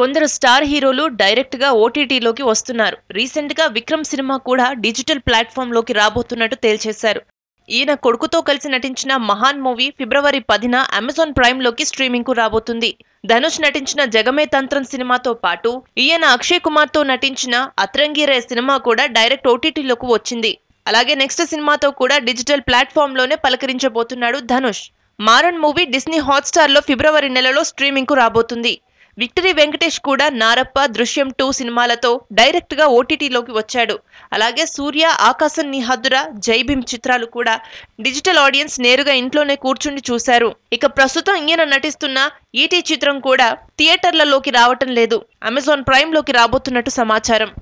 కొందరు స్టార్ హీరోలు డైరెక్ట్గా ఓటీటీలోకి వస్తున్నారు రీసెంట్గా విక్రమ్ సినిమా కూడా డిజిటల్ ప్లాట్ఫామ్లోకి రాబోతున్నట్టు తేల్చేశారు ఈయన కొడుకుతో కలిసి నటించిన మహాన్ మూవీ ఫిబ్రవరి పదిన అమెజాన్ ప్రైమ్లోకి స్ట్రీమింగ్కు రాబోతుంది ధనుష్ నటించిన జగమే తంత్రం సినిమాతో పాటు ఈయన అక్షయ్ కుమార్తో నటించిన అత్రంగిరే సినిమా కూడా డైరెక్ట్ ఓటీటీలోకి వచ్చింది అలాగే నెక్స్ట్ సినిమాతో కూడా డిజిటల్ ప్లాట్ఫామ్లోనే పలకరించబోతున్నాడు ధనుష్ మారన్ మూవీ డిస్నీ లో ఫిబ్రవరి నెలలో స్ట్రీమింగ్కు రాబోతుంది విక్టరీ వెంకటేష్ కూడా నారప్ప దృశ్యం టూ సినిమాలతో డైరెక్ట్గా ఓటీటీలోకి వచ్చాడు అలాగే సూర్య ఆకాశం నిహద్దుర జైభీం చిత్రాలు కూడా డిజిటల్ ఆడియన్స్ నేరుగా ఇంట్లోనే కూర్చుండి చూశారు ఇక ప్రస్తుతం ఈయన నటిస్తున్న ఈటీ చిత్రం కూడా థియేటర్లలోకి రావటం లేదు అమెజాన్ ప్రైమ్లోకి రాబోతున్నట్టు సమాచారం